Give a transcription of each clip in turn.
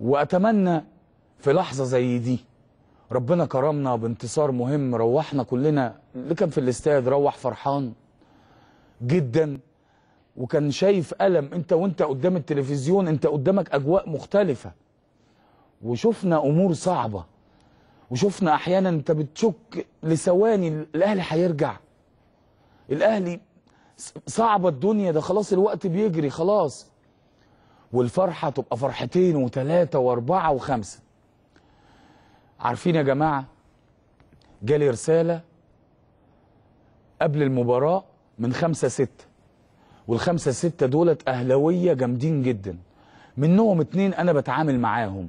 واتمنى في لحظه زي دي ربنا كرمنا بانتصار مهم روحنا كلنا اللي كان في الاستاد روح فرحان جدا وكان شايف ألم انت وانت قدام التلفزيون انت قدامك أجواء مختلفة وشفنا أمور صعبة وشفنا أحيانا انت بتشك لثواني الأهلي هيرجع الأهلي صعبة الدنيا ده خلاص الوقت بيجري خلاص والفرحه تبقى فرحتين وثلاثه واربعه وخمسه عارفين يا جماعه جالي رساله قبل المباراه من خمسه سته والخمسه سته دولت اهلاويه جامدين جدا منهم اتنين انا بتعامل معاهم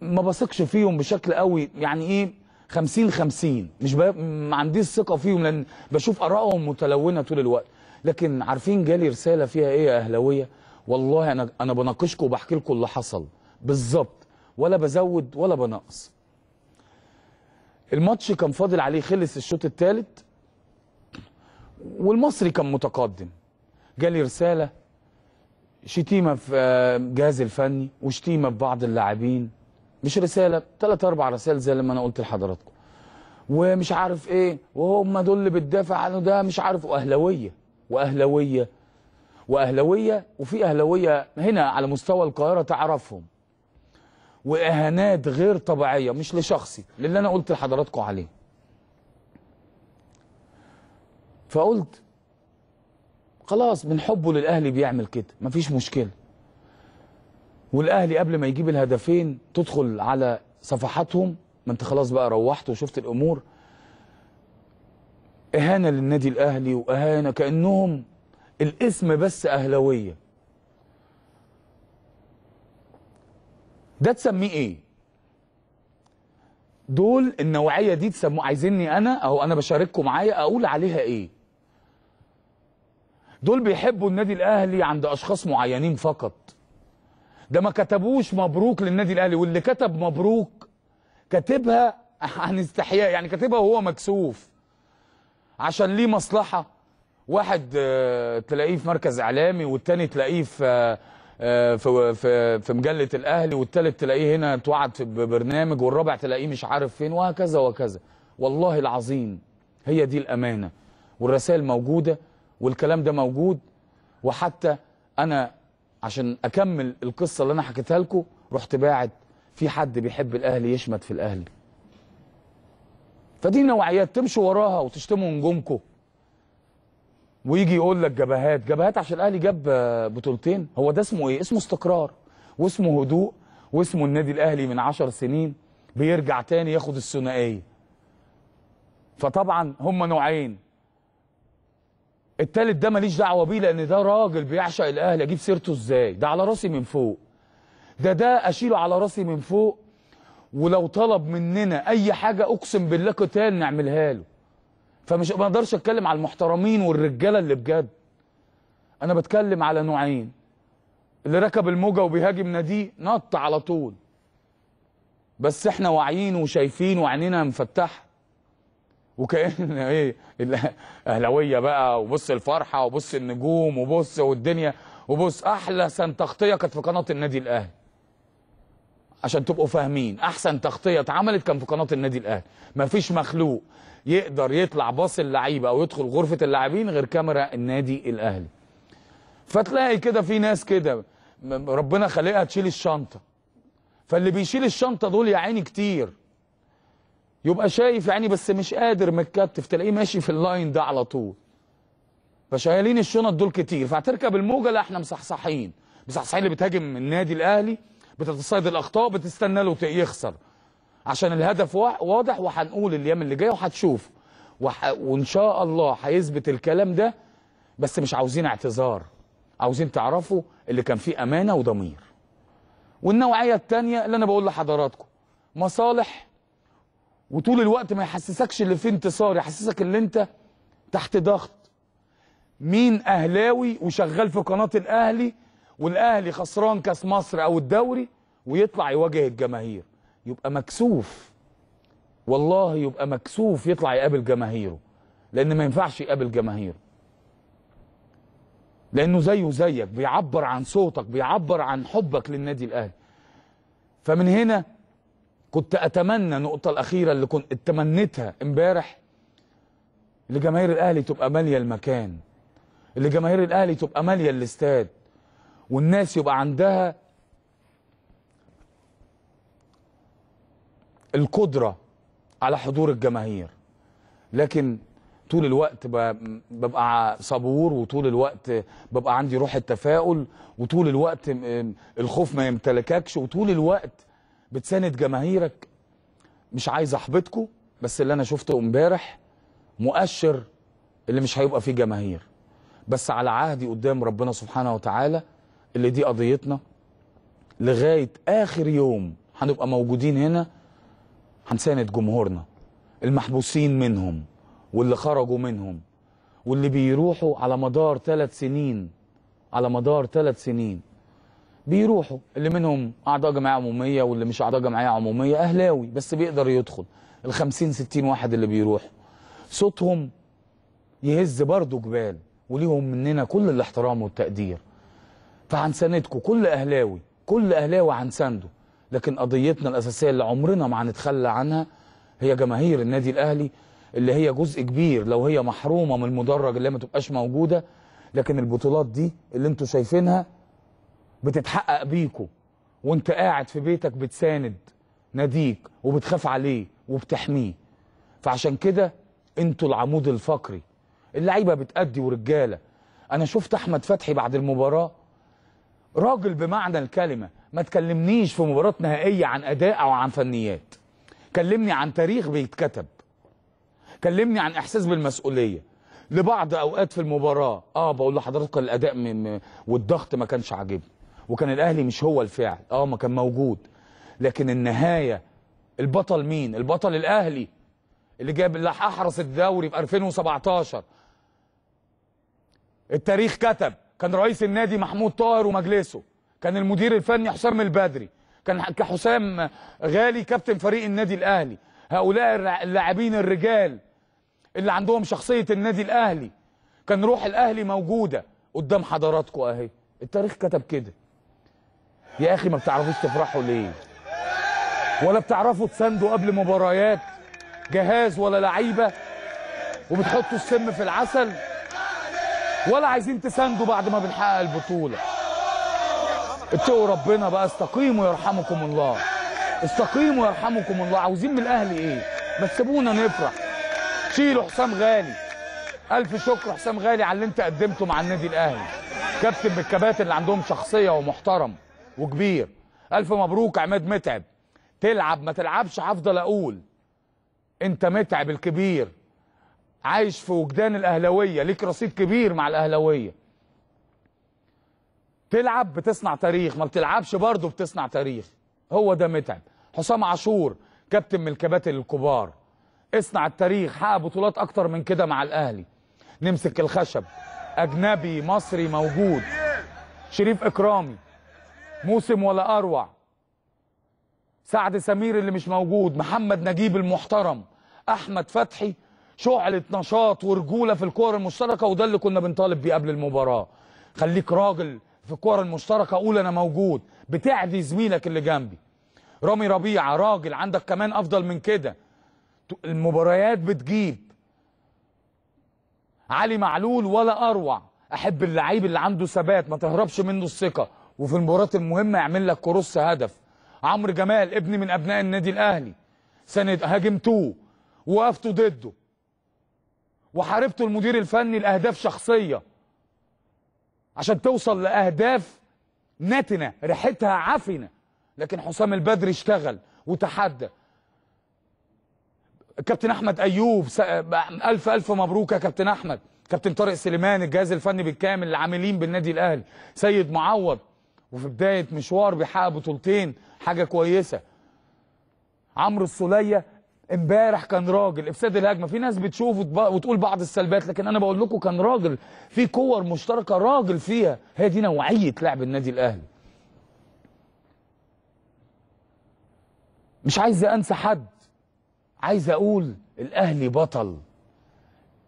ما بثقش فيهم بشكل قوي يعني ايه 50 50 مش ب... ما عنديش ثقه فيهم لان بشوف ارائهم متلونه طول الوقت لكن عارفين جالي رساله فيها ايه يا اهلاويه والله انا انا بناقشكم وبحكي لكم اللي حصل بالظبط ولا بزود ولا بنقص الماتش كان فاضل عليه خلص الشوط الثالث والمصري كان متقدم جالي رساله شتيمه في الجهاز آه، الفني وشتيمه في بعض اللاعبين مش رساله ثلاث اربع رسائل زي لما انا قلت لحضراتكم ومش عارف ايه وهم دول اللي بتدافع عنه ده مش عارف واهلاويه واهلاويه واهلاويه وفي اهلاويه هنا على مستوى القاهره تعرفهم واهانات غير طبيعيه مش لشخصي للي انا قلت لحضراتكم عليه فقلت خلاص من حبه للاهلي بيعمل كده مفيش مشكله والاهلي قبل ما يجيب الهدفين تدخل على صفحاتهم ما انت خلاص بقى روحت وشفت الامور اهانه للنادي الاهلي واهانه كانهم الاسم بس اهلاويه ده تسميه ايه دول النوعيه دي تسموه عايزيني انا او انا بشارككم معايا اقول عليها ايه دول بيحبوا النادي الاهلي عند اشخاص معينين فقط ده ما كتبوش مبروك للنادي الاهلي واللي كتب مبروك كاتبها عن استحياء يعني كاتبها وهو مكسوف عشان ليه مصلحه واحد آه، تلاقيه في مركز اعلامي والتاني تلاقيه في آه، آه، في في في مجله الاهلي والتالت تلاقيه هنا اتوعد في برنامج والرابع تلاقيه مش عارف فين وهكذا وهكذا والله العظيم هي دي الامانه والرسائل موجوده والكلام ده موجود وحتى انا عشان اكمل القصه اللي انا حكيتها لكم رحت باعت في حد بيحب الاهلي يشمت في الاهلي فدي نوعيات تمشوا وراها وتشتموا نجومكم ويجي يقول لك جبهات جبهات عشان الاهلي جاب آه، بطولتين هو ده اسمه ايه اسمه استقرار واسمه هدوء واسمه النادي الاهلي من عشر سنين بيرجع تاني ياخد الثنائيه فطبعا هما نوعين التالت ده ماليش دعوه بيه لان ده راجل بيعشق الاهلي اجيب سيرته ازاي ده على راسي من فوق ده ده اشيله على راسي من فوق ولو طلب مننا اي حاجه اقسم بالله قتال نعملها له فمش ما اقدرش اتكلم على المحترمين والرجاله اللي بجد انا بتكلم على نوعين اللي ركب الموجه وبيهاجم ناديه نط على طول بس احنا واعيين وشايفين وعينينا مفتحه وكأن ايه الاهلاويه بقى وبص الفرحه وبص النجوم وبص والدنيا وبص احلى سن تغطيه كانت في قناه النادي الاهلي عشان تبقوا فاهمين احسن تغطيه اتعملت كان في قناه النادي الاهلي مفيش مخلوق يقدر يطلع باص اللعيبه او يدخل غرفه اللاعبين غير كاميرا النادي الاهلي فتلاقي كده في ناس كده ربنا خلقها تشيل الشنطه فاللي بيشيل الشنطه دول يا عيني كتير يبقى شايف يعني بس مش قادر متكتف تلاقيه ماشي في اللاين ده على طول فشايلين الشنط دول كتير فهتركب الموجه لا احنا مصحصحين مصحصحين اللي بتهاجم النادي الاهلي بتتصيد الاخطاء بتستنى له يخسر عشان الهدف واضح وهنقول الايام اللي جايه وهتشوف وح... وان شاء الله هيثبت الكلام ده بس مش عاوزين اعتذار عاوزين تعرفوا اللي كان فيه امانه وضمير والنوعيه الثانيه اللي انا بقول لحضراتكم مصالح وطول الوقت ما يحسسكش اللي فيه انتصار يحسسك اللي انت تحت ضغط مين اهلاوي وشغال في قناه الاهلي والاهلي خسران كاس مصر او الدوري ويطلع يواجه الجماهير يبقى مكسوف والله يبقى مكسوف يطلع يقابل جماهيره لان ما ينفعش يقابل جماهيره لانه زيه زيك بيعبر عن صوتك بيعبر عن حبك للنادي الاهلي فمن هنا كنت اتمنى النقطه الاخيره اللي كنت اتمنيتها امبارح لجماهير الاهلي تبقى ماليه المكان اللي جماهير الاهلي تبقى ماليه الاستاد والناس يبقى عندها القدرة على حضور الجماهير لكن طول الوقت ببقى صبور وطول الوقت ببقى عندي روح التفاؤل وطول الوقت الخوف ما يمتلككش وطول الوقت بتساند جماهيرك مش عايز احبطكم بس اللي انا شفته امبارح مؤشر اللي مش هيبقى فيه جماهير بس على عهدي قدام ربنا سبحانه وتعالى اللي دي قضيتنا لغاية آخر يوم هنبقى موجودين هنا هنساند جمهورنا المحبوسين منهم واللي خرجوا منهم واللي بيروحوا على مدار ثلاث سنين على مدار ثلاث سنين بيروحوا اللي منهم اعضاء جمعيه عموميه واللي مش اعضاء جمعيه عموميه اهلاوي بس بيقدر يدخل ال 50 60 واحد اللي بيروحوا صوتهم يهز برضه جبال وليهم مننا كل الاحترام والتقدير فعن سندكم كل اهلاوي كل اهلاوي عن سنده لكن قضيتنا الاساسيه اللي عمرنا ما هنتخلى عنها هي جماهير النادي الاهلي اللي هي جزء كبير لو هي محرومه من المدرج اللي ما تبقاش موجوده لكن البطولات دي اللي انتوا شايفينها بتتحقق بيكوا وانت قاعد في بيتك بتساند ناديك وبتخاف عليه وبتحميه فعشان كده انتوا العمود الفقري اللعيبه بتأدي ورجاله انا شفت احمد فتحي بعد المباراه راجل بمعنى الكلمة ما تكلمنيش في مباراة نهائية عن أداء أو عن فنيات كلمني عن تاريخ بيتكتب كلمني عن إحساس بالمسؤولية لبعض أوقات في المباراة آه بقول لحضرتك الأداء من والضغط ما كانش عاجبني وكان الأهلي مش هو الفعل آه ما كان موجود لكن النهاية البطل مين البطل الأهلي اللي جاب اللي احرص الدوري في 2017 التاريخ كتب كان رئيس النادي محمود طاهر ومجلسه كان المدير الفني حسام البدري كان حسام غالي كابتن فريق النادي الاهلي هؤلاء اللاعبين الرجال اللي عندهم شخصيه النادي الاهلي كان روح الاهلي موجوده قدام حضراتكم اهي التاريخ كتب كده يا اخي ما بتعرفوش تفرحوا ليه ولا بتعرفوا تساندوا قبل مباريات جهاز ولا لعيبه وبتحطوا السم في العسل ولا عايزين تساندوا بعد ما بنحقق البطوله اتقوا ربنا بقى استقيموا يرحمكم الله استقيموا يرحمكم الله عاوزين من الاهلي ايه ما تسيبونا نفرح شيلوا حسام غالي الف شكر حسام غالي على اللي انت قدمته مع النادي الاهلي كابتن من الكباتن اللي عندهم شخصيه ومحترم وكبير الف مبروك عماد متعب تلعب ما تلعبش هفضل اقول انت متعب الكبير عايش في وجدان الاهلاويه ليك رصيد كبير مع الاهلاويه تلعب بتصنع تاريخ ما بتلعبش برضه بتصنع تاريخ هو ده متعب حسام عاشور كابتن من الكباتن الكبار اصنع التاريخ حقق بطولات اكتر من كده مع الاهلي نمسك الخشب اجنبي مصري موجود شريف اكرامي موسم ولا اروع سعد سمير اللي مش موجود محمد نجيب المحترم احمد فتحي شعلة نشاط ورجولة في الكوره المشتركة وده اللي كنا بنطالب بيه قبل المباراة خليك راجل في الكوره المشتركة قول أنا موجود بتعدي زميلك اللي جنبي رامي ربيعة راجل عندك كمان أفضل من كده المباريات بتجيب علي معلول ولا أروع أحب اللعيب اللي عنده ثبات ما تهربش منه الثقة وفي المباراه المهمة يعمل لك كروس هدف عمرو جمال ابن من أبناء النادي الأهلي سند هاجمتوه وقفتوا ضده وحاربته المدير الفني لأهداف شخصية عشان توصل لأهداف نتنة ريحتها عفنة لكن حسام البدري اشتغل وتحدى كابتن احمد ايوب الف الف مبروك يا كابتن احمد كابتن طارق سليمان الجهاز الفني بالكامل العاملين بالنادي الاهلي سيد معوض وفي بدايه مشوار بيحقق بطولتين حاجه كويسه عمرو السوليه امبارح كان راجل افساد الهجمه في ناس بتشوف وتقول بعض السلبات لكن انا بقول لكم كان راجل في كور مشتركه راجل فيها هي دي نوعيه لعب النادي الاهلي مش عايز انسى حد عايز اقول الاهلي بطل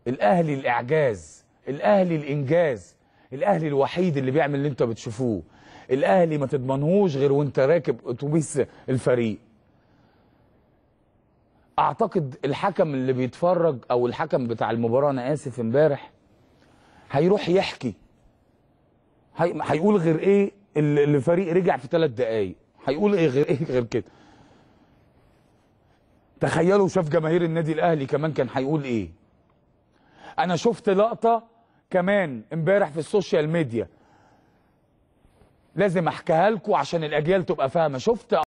الاهلي الاعجاز الاهلي الانجاز الاهلي الوحيد اللي بيعمل اللي انت بتشوفوه الاهلي ما تضمنهوش غير وانت راكب اتوبيس الفريق اعتقد الحكم اللي بيتفرج او الحكم بتاع المباراه انا اسف امبارح هيروح يحكي هي... هيقول غير ايه اللي فريق رجع في ثلاث دقائق هيقول ايه غير ايه غير كده تخيلوا شاف جماهير النادي الاهلي كمان كان هيقول ايه انا شفت لقطه كمان امبارح في السوشيال ميديا لازم احكيها لكم عشان الاجيال تبقى فاهمه شفت